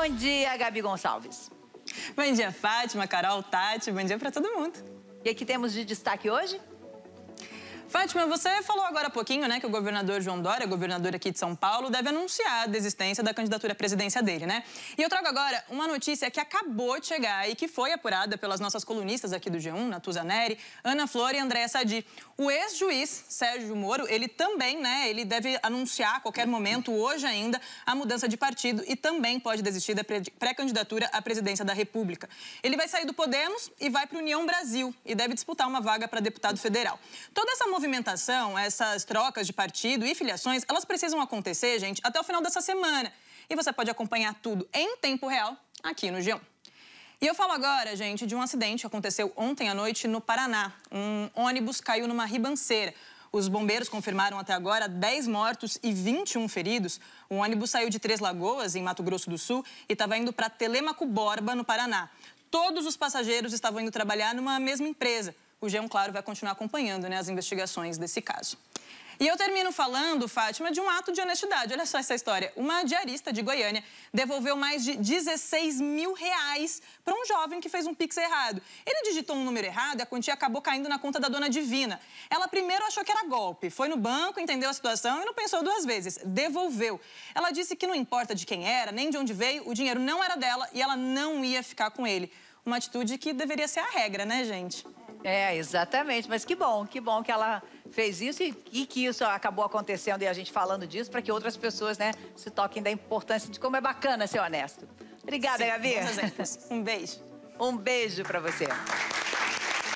Bom dia, Gabi Gonçalves. Bom dia, Fátima, Carol, Tati. Bom dia para todo mundo. E aqui temos de destaque hoje? Fátima, você falou agora há pouquinho, né, que o governador João Dória, governador aqui de São Paulo, deve anunciar a desistência da candidatura à presidência dele, né? E eu trago agora uma notícia que acabou de chegar e que foi apurada pelas nossas colunistas aqui do G1, Natuza Neri, Ana Flor e Andréa Sadi. O ex-juiz Sérgio Moro, ele também, né, ele deve anunciar a qualquer momento, hoje ainda, a mudança de partido e também pode desistir da pré-candidatura à presidência da República. Ele vai sair do Podemos e vai para a União Brasil e deve disputar uma vaga para deputado federal. Toda essa movimentação, essas trocas de partido e filiações, elas precisam acontecer, gente, até o final dessa semana. E você pode acompanhar tudo em tempo real aqui no G1. E eu falo agora, gente, de um acidente que aconteceu ontem à noite no Paraná. Um ônibus caiu numa ribanceira. Os bombeiros confirmaram até agora 10 mortos e 21 feridos. O ônibus saiu de Três Lagoas, em Mato Grosso do Sul, e estava indo para Telemaco Borba, no Paraná. Todos os passageiros estavam indo trabalhar numa mesma empresa. O G1 Claro vai continuar acompanhando né, as investigações desse caso. E eu termino falando, Fátima, de um ato de honestidade. Olha só essa história. Uma diarista de Goiânia devolveu mais de 16 mil reais para um jovem que fez um pix errado. Ele digitou um número errado e a quantia acabou caindo na conta da dona Divina. Ela primeiro achou que era golpe, foi no banco, entendeu a situação e não pensou duas vezes. Devolveu. Ela disse que não importa de quem era, nem de onde veio, o dinheiro não era dela e ela não ia ficar com ele. Uma atitude que deveria ser a regra, né, gente? É, exatamente. Mas que bom, que bom que ela fez isso e, e, que isso acabou acontecendo e a gente falando disso para que outras pessoas, né, se toquem da importância de como é bacana ser honesto. Obrigada, Sim, Gabi. Um beijo. Um beijo para você.